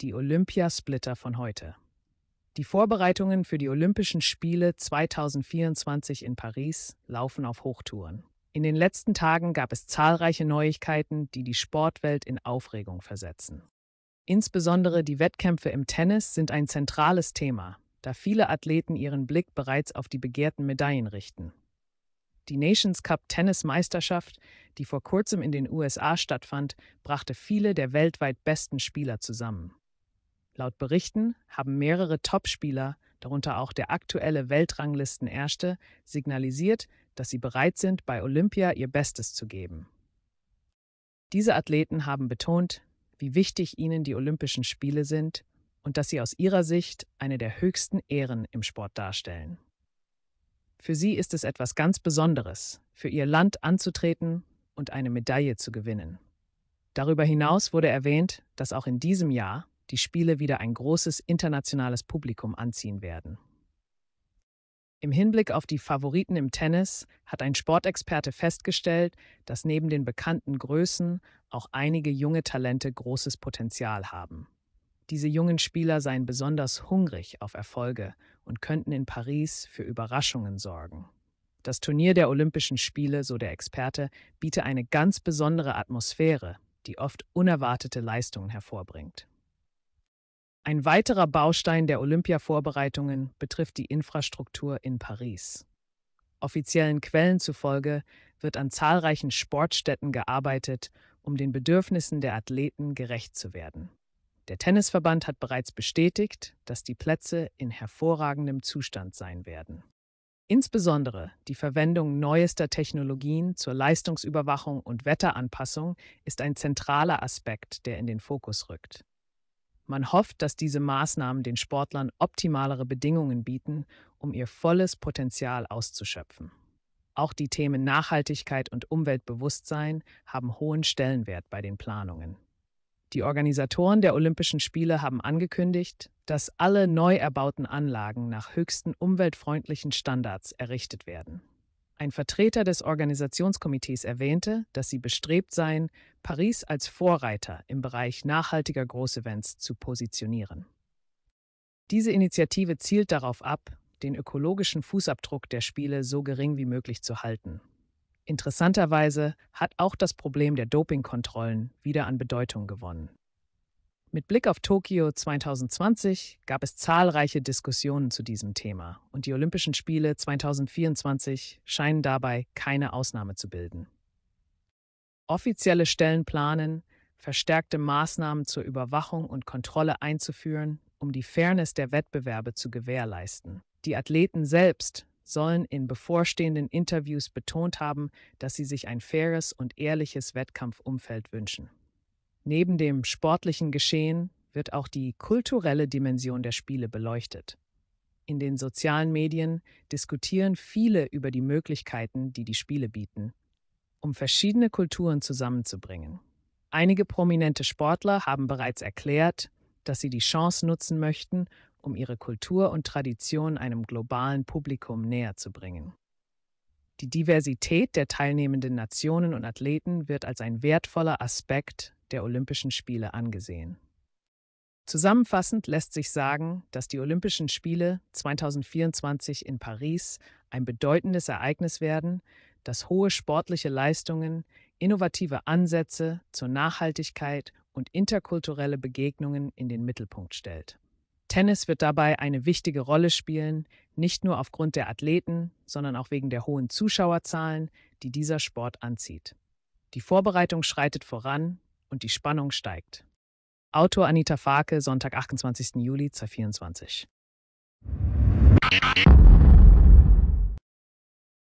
die Olympiasplitter von heute. Die Vorbereitungen für die Olympischen Spiele 2024 in Paris laufen auf Hochtouren. In den letzten Tagen gab es zahlreiche Neuigkeiten, die die Sportwelt in Aufregung versetzen. Insbesondere die Wettkämpfe im Tennis sind ein zentrales Thema, da viele Athleten ihren Blick bereits auf die begehrten Medaillen richten. Die Nations Cup Tennis Meisterschaft, die vor kurzem in den USA stattfand, brachte viele der weltweit besten Spieler zusammen. Laut Berichten haben mehrere Topspieler, darunter auch der aktuelle Weltranglistenerste, signalisiert, dass sie bereit sind, bei Olympia ihr Bestes zu geben. Diese Athleten haben betont, wie wichtig ihnen die Olympischen Spiele sind und dass sie aus ihrer Sicht eine der höchsten Ehren im Sport darstellen. Für sie ist es etwas ganz Besonderes, für ihr Land anzutreten und eine Medaille zu gewinnen. Darüber hinaus wurde erwähnt, dass auch in diesem Jahr die Spiele wieder ein großes internationales Publikum anziehen werden. Im Hinblick auf die Favoriten im Tennis hat ein Sportexperte festgestellt, dass neben den bekannten Größen auch einige junge Talente großes Potenzial haben. Diese jungen Spieler seien besonders hungrig auf Erfolge und könnten in Paris für Überraschungen sorgen. Das Turnier der Olympischen Spiele, so der Experte, biete eine ganz besondere Atmosphäre, die oft unerwartete Leistungen hervorbringt. Ein weiterer Baustein der Olympiavorbereitungen betrifft die Infrastruktur in Paris. Offiziellen Quellen zufolge wird an zahlreichen Sportstätten gearbeitet, um den Bedürfnissen der Athleten gerecht zu werden. Der Tennisverband hat bereits bestätigt, dass die Plätze in hervorragendem Zustand sein werden. Insbesondere die Verwendung neuester Technologien zur Leistungsüberwachung und Wetteranpassung ist ein zentraler Aspekt, der in den Fokus rückt. Man hofft, dass diese Maßnahmen den Sportlern optimalere Bedingungen bieten, um ihr volles Potenzial auszuschöpfen. Auch die Themen Nachhaltigkeit und Umweltbewusstsein haben hohen Stellenwert bei den Planungen. Die Organisatoren der Olympischen Spiele haben angekündigt, dass alle neu erbauten Anlagen nach höchsten umweltfreundlichen Standards errichtet werden. Ein Vertreter des Organisationskomitees erwähnte, dass sie bestrebt seien, Paris als Vorreiter im Bereich nachhaltiger Großevents zu positionieren. Diese Initiative zielt darauf ab, den ökologischen Fußabdruck der Spiele so gering wie möglich zu halten. Interessanterweise hat auch das Problem der Dopingkontrollen wieder an Bedeutung gewonnen. Mit Blick auf Tokio 2020 gab es zahlreiche Diskussionen zu diesem Thema und die Olympischen Spiele 2024 scheinen dabei keine Ausnahme zu bilden offizielle Stellen planen, verstärkte Maßnahmen zur Überwachung und Kontrolle einzuführen, um die Fairness der Wettbewerbe zu gewährleisten. Die Athleten selbst sollen in bevorstehenden Interviews betont haben, dass sie sich ein faires und ehrliches Wettkampfumfeld wünschen. Neben dem sportlichen Geschehen wird auch die kulturelle Dimension der Spiele beleuchtet. In den sozialen Medien diskutieren viele über die Möglichkeiten, die die Spiele bieten um verschiedene Kulturen zusammenzubringen. Einige prominente Sportler haben bereits erklärt, dass sie die Chance nutzen möchten, um ihre Kultur und Tradition einem globalen Publikum näher zu bringen. Die Diversität der teilnehmenden Nationen und Athleten wird als ein wertvoller Aspekt der Olympischen Spiele angesehen. Zusammenfassend lässt sich sagen, dass die Olympischen Spiele 2024 in Paris ein bedeutendes Ereignis werden, dass hohe sportliche Leistungen, innovative Ansätze zur Nachhaltigkeit und interkulturelle Begegnungen in den Mittelpunkt stellt. Tennis wird dabei eine wichtige Rolle spielen, nicht nur aufgrund der Athleten, sondern auch wegen der hohen Zuschauerzahlen, die dieser Sport anzieht. Die Vorbereitung schreitet voran und die Spannung steigt. Autor Anita Farke, Sonntag, 28. Juli 2024.